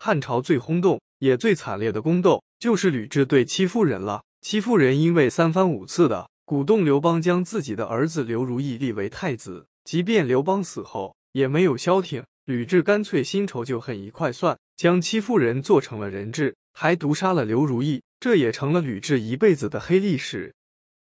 汉朝最轰动也最惨烈的宫斗，就是吕雉对戚夫人了。戚夫人因为三番五次的鼓动刘邦将自己的儿子刘如意立为太子，即便刘邦死后也没有消停。吕雉干脆新仇旧恨一块算，将戚夫人做成了人质，还毒杀了刘如意，这也成了吕雉一辈子的黑历史。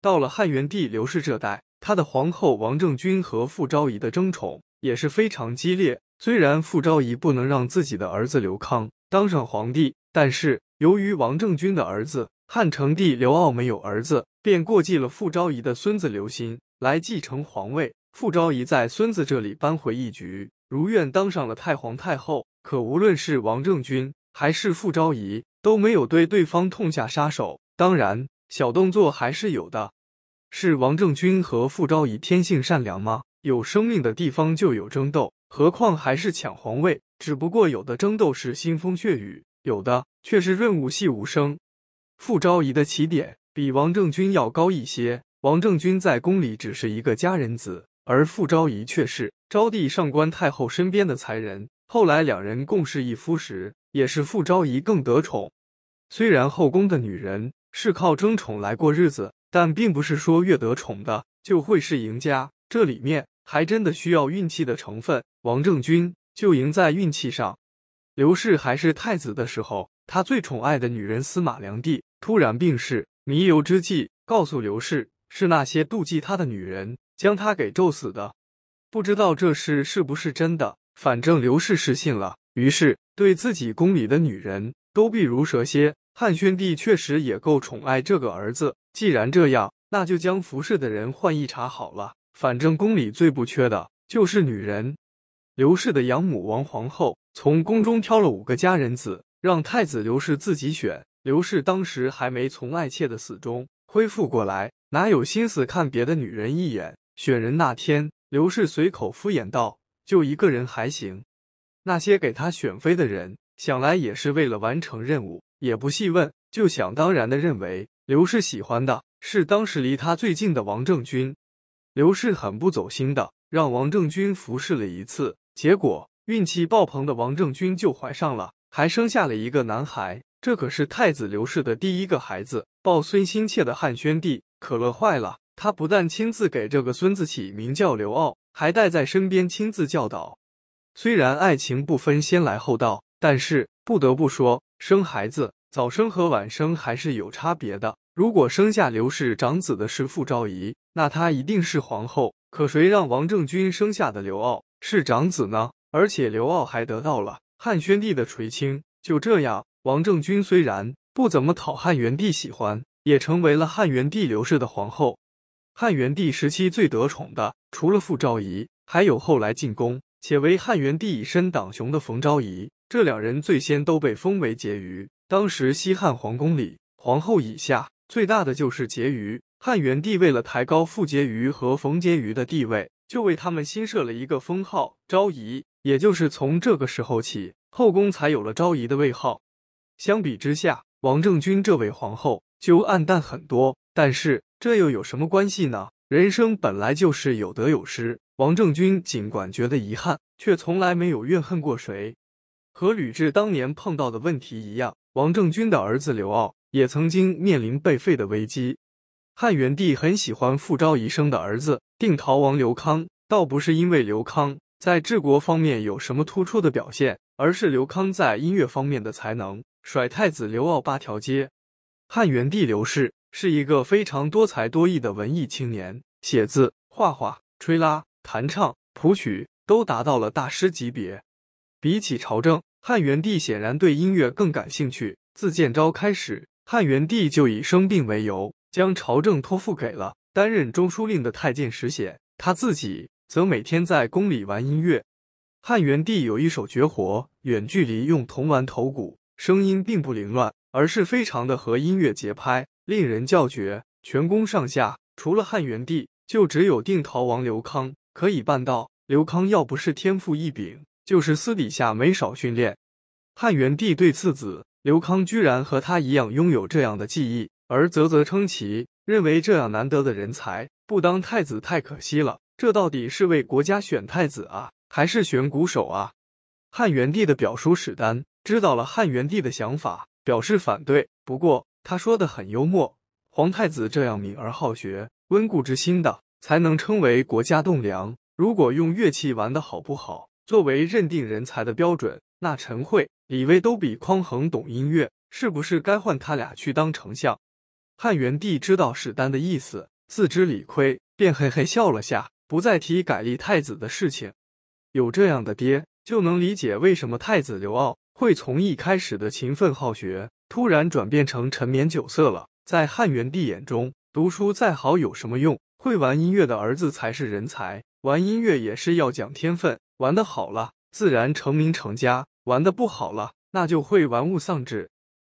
到了汉元帝刘氏这代，他的皇后王政君和傅昭仪的争宠也是非常激烈。虽然傅昭仪不能让自己的儿子刘康当上皇帝，但是由于王政君的儿子汉成帝刘骜没有儿子，便过继了傅昭仪的孙子刘欣来继承皇位。傅昭仪在孙子这里扳回一局，如愿当上了太皇太后。可无论是王政君还是傅昭仪，都没有对对方痛下杀手。当然，小动作还是有的。是王政君和傅昭仪天性善良吗？有生命的地方就有争斗，何况还是抢皇位。只不过有的争斗是腥风血雨，有的却是润物细无声。傅昭仪的起点比王政君要高一些，王政君在宫里只是一个家人子，而傅昭仪却是昭帝上官太后身边的才人。后来两人共侍一夫时，也是傅昭仪更得宠。虽然后宫的女人是靠争宠来过日子，但并不是说越得宠的就会是赢家，这里面。还真的需要运气的成分。王政君就赢在运气上。刘氏还是太子的时候，他最宠爱的女人司马良娣突然病逝，弥留之际告诉刘氏，是那些妒忌他的女人将他给咒死的。不知道这事是不是真的，反正刘氏是信了。于是对自己宫里的女人都避如蛇蝎。汉宣帝确实也够宠爱这个儿子。既然这样，那就将服侍的人换一茬好了。反正宫里最不缺的就是女人。刘氏的养母王皇后从宫中挑了五个佳人子，让太子刘氏自己选。刘氏当时还没从爱妾的死中恢复过来，哪有心思看别的女人一眼？选人那天，刘氏随口敷衍道：“就一个人还行。”那些给他选妃的人想来也是为了完成任务，也不细问，就想当然的认为刘氏喜欢的是当时离他最近的王政君。刘氏很不走心的，让王正军服侍了一次，结果运气爆棚的王正军就怀上了，还生下了一个男孩，这可是太子刘氏的第一个孩子。抱孙心切的汉宣帝可乐坏了，他不但亲自给这个孙子起名叫刘傲，还带在身边亲自教导。虽然爱情不分先来后到，但是不得不说，生孩子早生和晚生还是有差别的。如果生下刘氏长子的是傅昭仪。那她一定是皇后，可谁让王政君生下的刘骜是长子呢？而且刘骜还得到了汉宣帝的垂青。就这样，王政君虽然不怎么讨汉元帝喜欢，也成为了汉元帝刘氏的皇后。汉元帝时期最得宠的，除了傅昭仪，还有后来进宫且为汉元帝以身挡雄的冯昭仪。这两人最先都被封为婕妤。当时西汉皇宫里，皇后以下最大的就是婕妤。汉元帝为了抬高傅婕妤和冯婕妤的地位，就为他们新设了一个封号昭仪。也就是从这个时候起，后宫才有了昭仪的位号。相比之下，王政君这位皇后就暗淡很多。但是这又有什么关系呢？人生本来就是有得有失。王政君尽管觉得遗憾，却从来没有怨恨过谁。和吕雉当年碰到的问题一样，王政君的儿子刘骜也曾经面临被废的危机。汉元帝很喜欢傅昭仪生的儿子定陶王刘康，倒不是因为刘康在治国方面有什么突出的表现，而是刘康在音乐方面的才能，甩太子刘骜八条街。汉元帝刘奭是一个非常多才多艺的文艺青年，写字、画画、吹拉弹唱、谱曲都达到了大师级别。比起朝政，汉元帝显然对音乐更感兴趣。自建昭开始，汉元帝就以生病为由。将朝政托付给了担任中书令的太监石显，他自己则每天在宫里玩音乐。汉元帝有一手绝活，远距离用铜玩头骨，声音并不凌乱，而是非常的和音乐节拍，令人叫绝。全宫上下除了汉元帝，就只有定陶王刘康可以办到。刘康要不是天赋异禀，就是私底下没少训练。汉元帝对次子刘康居然和他一样拥有这样的技艺。而啧啧称奇，认为这样难得的人才不当太子太可惜了。这到底是为国家选太子啊，还是选鼓手啊？汉元帝的表叔史丹知道了汉元帝的想法，表示反对。不过他说的很幽默：皇太子这样敏而好学、温故知新的，才能称为国家栋梁。如果用乐器玩的好不好作为认定人才的标准，那陈惠、李威都比匡衡懂音乐，是不是该换他俩去当丞相？汉元帝知道史丹的意思，自知理亏，便嘿嘿笑了下，不再提改立太子的事情。有这样的爹，就能理解为什么太子刘骜会从一开始的勤奋好学，突然转变成沉湎酒色了。在汉元帝眼中，读书再好有什么用？会玩音乐的儿子才是人才。玩音乐也是要讲天分，玩的好了，自然成名成家；玩的不好了，那就会玩物丧志。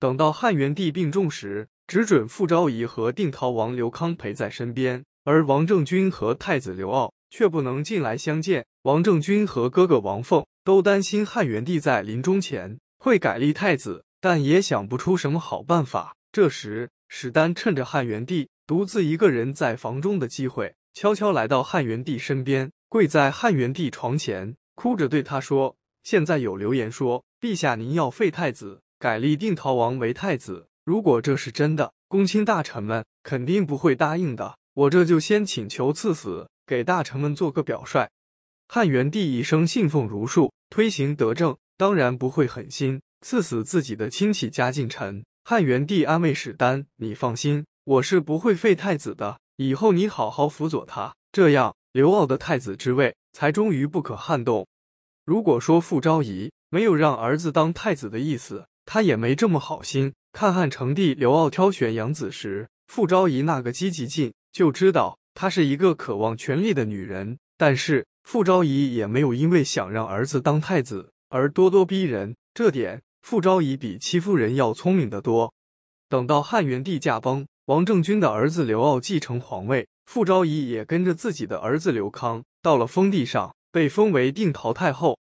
等到汉元帝病重时，只准傅昭仪和定陶王刘康陪在身边，而王政君和太子刘骜却不能进来相见。王政君和哥哥王凤都担心汉元帝在临终前会改立太子，但也想不出什么好办法。这时，史丹趁着汉元帝独自一个人在房中的机会，悄悄来到汉元帝身边，跪在汉元帝床前，哭着对他说：“现在有流言说，陛下您要废太子，改立定陶王为太子。”如果这是真的，公卿大臣们肯定不会答应的。我这就先请求赐死，给大臣们做个表率。汉元帝一生信奉儒术，推行德政，当然不会狠心赐死自己的亲戚家近臣。汉元帝安慰史丹：“你放心，我是不会废太子的。以后你好好辅佐他，这样刘骜的太子之位才终于不可撼动。”如果说傅昭仪没有让儿子当太子的意思。他也没这么好心。看汉成帝刘骜挑选养子时，傅昭仪那个积极劲，就知道她是一个渴望权力的女人。但是傅昭仪也没有因为想让儿子当太子而咄咄逼人，这点傅昭仪比戚夫人要聪明得多。等到汉元帝驾崩，王政君的儿子刘骜继承皇位，傅昭仪也跟着自己的儿子刘康到了封地上，被封为定陶太后。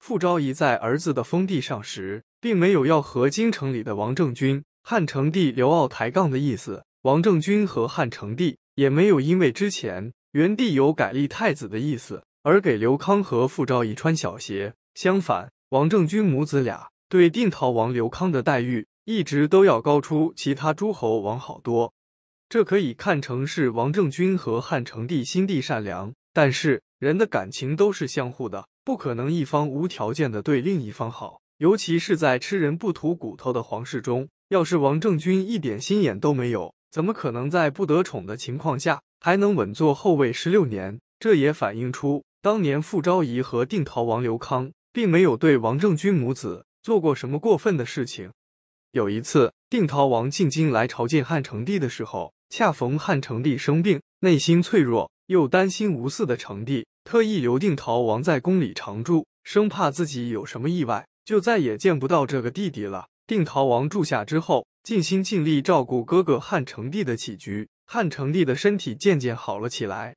傅昭仪在儿子的封地上时。并没有要和京城里的王政君、汉成帝刘骜抬杠的意思。王政君和汉成帝也没有因为之前元帝有改立太子的意思而给刘康和傅昭仪穿小鞋。相反，王政君母子俩对定陶王刘康的待遇一直都要高出其他诸侯王好多。这可以看成是王政君和汉成帝心地善良。但是，人的感情都是相互的，不可能一方无条件的对另一方好。尤其是在吃人不吐骨头的皇室中，要是王政君一点心眼都没有，怎么可能在不得宠的情况下还能稳坐后位十六年？这也反映出当年傅昭仪和定陶王刘康并没有对王政君母子做过什么过分的事情。有一次，定陶王进京来朝见汉成帝的时候，恰逢汉成帝生病，内心脆弱，又担心无嗣的成帝，特意留定陶王在宫里常住，生怕自己有什么意外。就再也见不到这个弟弟了。定陶王住下之后，尽心尽力照顾哥哥汉成帝的起居，汉成帝的身体渐渐好了起来。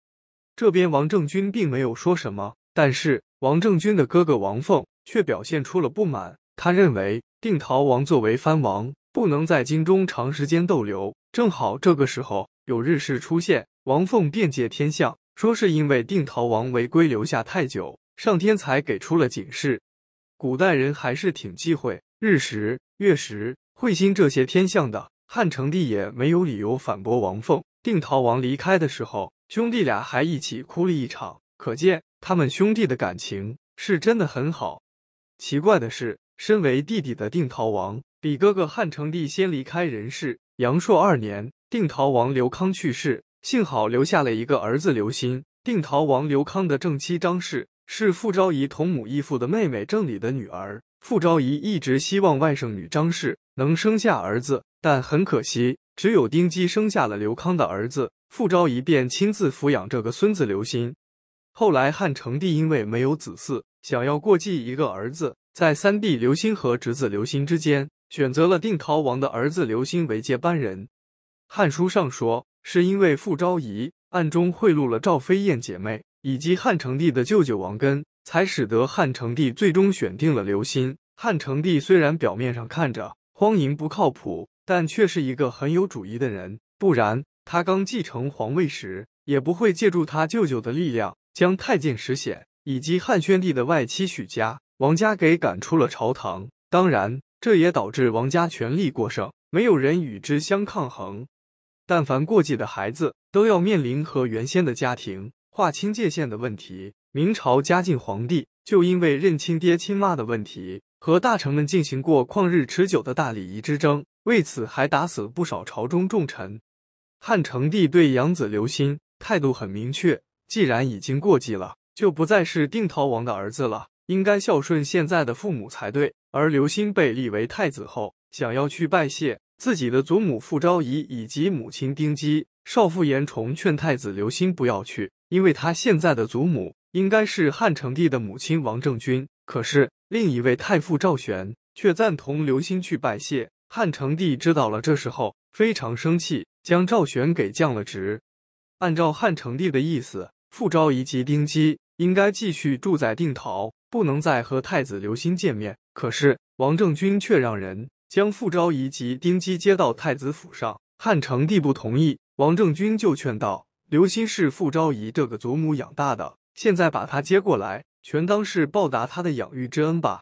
这边王政君并没有说什么，但是王政君的哥哥王凤却表现出了不满。他认为定陶王作为藩王，不能在京中长时间逗留。正好这个时候有日事出现，王凤便借天象说是因为定陶王违规留下太久，上天才给出了警示。古代人还是挺忌讳日食、月食、彗星这些天象的。汉成帝也没有理由反驳王凤。定陶王离开的时候，兄弟俩还一起哭了一场，可见他们兄弟的感情是真的很好。奇怪的是，身为弟弟的定陶王比哥哥汉成帝先离开人世。阳朔二年，定陶王刘康去世，幸好留下了一个儿子刘欣。定陶王刘康的正妻张氏。是傅昭仪同母异父的妹妹郑丽的女儿。傅昭仪一直希望外甥女张氏能生下儿子，但很可惜，只有丁姬生下了刘康的儿子。傅昭仪便亲自抚养这个孙子刘欣。后来汉成帝因为没有子嗣，想要过继一个儿子，在三弟刘欣和侄子刘欣之间，选择了定陶王的儿子刘欣为接班人。《汉书》上说，是因为傅昭仪暗中贿赂了赵飞燕姐妹。以及汉成帝的舅舅王根，才使得汉成帝最终选定了刘欣。汉成帝虽然表面上看着荒淫不靠谱，但却是一个很有主意的人。不然，他刚继承皇位时，也不会借助他舅舅的力量，将太监石显以及汉宣帝的外戚许家、王家给赶出了朝堂。当然，这也导致王家权力过剩，没有人与之相抗衡。但凡过继的孩子，都要面临和原先的家庭。划清界限的问题，明朝嘉靖皇帝就因为认亲爹亲妈的问题，和大臣们进行过旷日持久的大礼仪之争，为此还打死了不少朝中重臣。汉成帝对养子刘欣态度很明确，既然已经过继了，就不再是定陶王的儿子了，应该孝顺现在的父母才对。而刘欣被立为太子后，想要去拜谢自己的祖母傅昭仪以及母亲丁姬，少傅严崇劝太子刘欣不要去。因为他现在的祖母应该是汉成帝的母亲王政君，可是另一位太傅赵玄却赞同刘欣去拜谢汉成帝。知道了，这时候非常生气，将赵玄给降了职。按照汉成帝的意思，傅昭仪及丁姬应该继续住在定陶，不能再和太子刘欣见面。可是王政君却让人将傅昭仪及丁姬接到太子府上。汉成帝不同意，王政君就劝道。刘忻是傅昭仪这个祖母养大的，现在把她接过来，全当是报答她的养育之恩吧。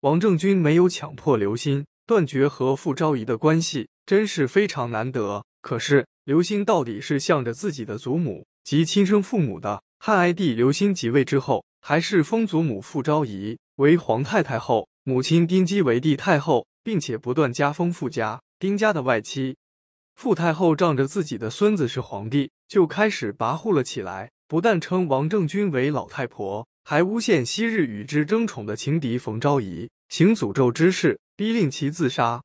王正军没有强迫刘忻断绝和傅昭仪的关系，真是非常难得。可是刘忻到底是向着自己的祖母及亲生父母的。汉哀帝刘忻即位之后，还是封祖母傅昭仪为皇太后，母亲丁姬为帝太后，并且不断加封傅家、丁家的外戚。傅太后仗着自己的孙子是皇帝，就开始跋扈了起来。不但称王政君为老太婆，还诬陷昔日与之争宠的情敌冯昭仪，行诅咒之事，逼令其自杀。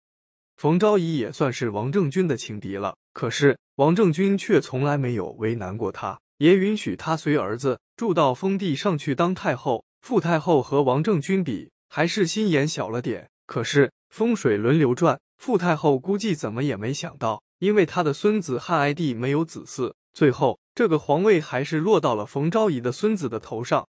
冯昭仪也算是王政君的情敌了，可是王政君却从来没有为难过他，也允许他随儿子住到封地上去当太后。傅太后和王政君比，还是心眼小了点。可是风水轮流转，傅太后估计怎么也没想到。因为他的孙子汉哀帝没有子嗣，最后这个皇位还是落到了冯昭仪的孙子的头上。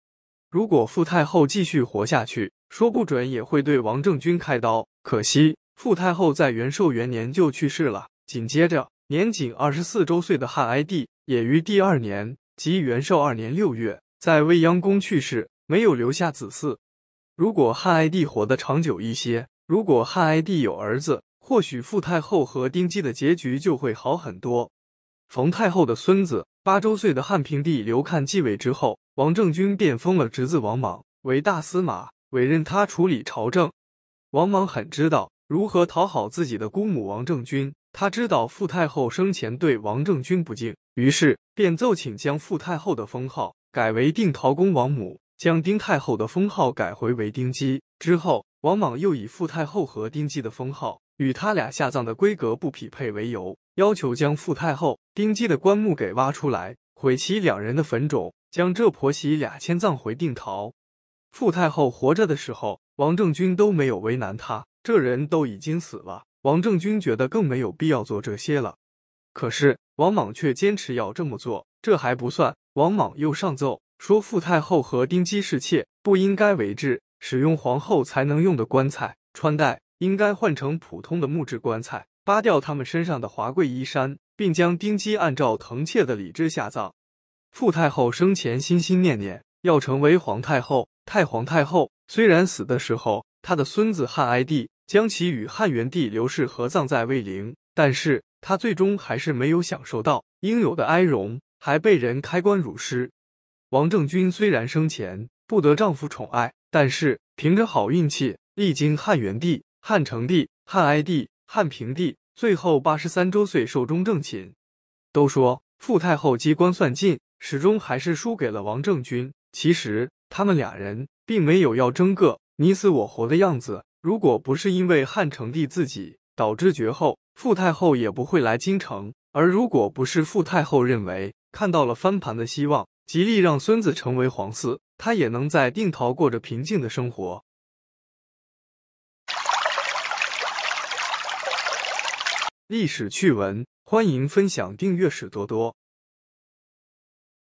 如果傅太后继续活下去，说不准也会对王政君开刀。可惜傅太后在元寿元年就去世了，紧接着年仅二十四周岁的汉哀帝也于第二年即元寿二年六月在未央宫去世，没有留下子嗣。如果汉哀帝活得长久一些，如果汉哀帝有儿子。或许傅太后和丁姬的结局就会好很多。冯太后的孙子，八周岁的汉平帝刘衎继位之后，王政君便封了侄子王莽为大司马，委任他处理朝政。王莽很知道如何讨好自己的姑母王政君，他知道傅太后生前对王政君不敬，于是便奏请将傅太后的封号改为定陶公王母，将丁太后的封号改回为丁姬之后。王莽又以傅太后和丁姬的封号与他俩下葬的规格不匹配为由，要求将傅太后、丁姬的棺木给挖出来，毁其两人的坟冢，将这婆媳俩迁葬回定陶。傅太后活着的时候，王政君都没有为难他，这人都已经死了，王政君觉得更没有必要做这些了。可是王莽却坚持要这么做。这还不算，王莽又上奏说傅太后和丁姬是妾，不应该为质，使用皇后才能用的棺材，穿戴应该换成普通的木质棺材，扒掉他们身上的华贵衣衫，并将丁姬按照疼妾的礼制下葬。傅太后生前心心念念要成为皇太后、太皇太后，虽然死的时候她的孙子汉哀帝将其与汉元帝刘氏合葬在卫陵，但是她最终还是没有享受到应有的哀荣，还被人开棺辱尸。王政君虽然生前不得丈夫宠爱。但是凭着好运气，历经汉元帝、汉成帝、汉哀帝、汉平帝，最后八十三周岁寿终正寝。都说傅太后机关算尽，始终还是输给了王政君。其实他们俩人并没有要争个你死我活的样子。如果不是因为汉成帝自己导致绝后，傅太后也不会来京城；而如果不是傅太后认为看到了翻盘的希望，极力让孙子成为皇嗣。他也能在定陶过着平静的生活。历史趣闻，欢迎分享，订阅，史多多。